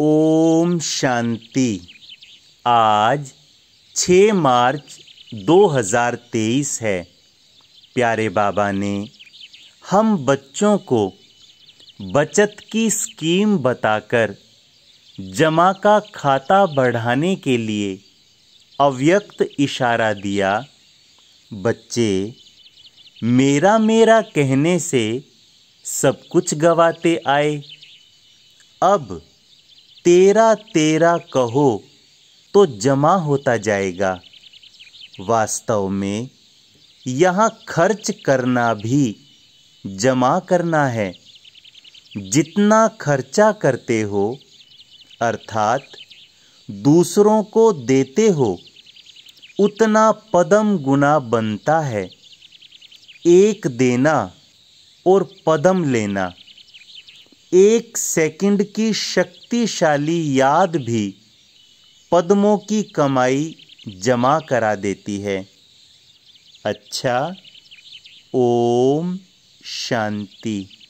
ओम शांति आज 6 मार्च 2023 है प्यारे बाबा ने हम बच्चों को बचत की स्कीम बताकर जमा का खाता बढ़ाने के लिए अव्यक्त इशारा दिया बच्चे मेरा मेरा कहने से सब कुछ गवाते आए अब तेरा तेरा कहो तो जमा होता जाएगा वास्तव में यहाँ खर्च करना भी जमा करना है जितना खर्चा करते हो अर्थात दूसरों को देते हो उतना पदम गुना बनता है एक देना और पदम लेना एक सेकंड की शक्तिशाली याद भी पद्मों की कमाई जमा करा देती है अच्छा ओम शांति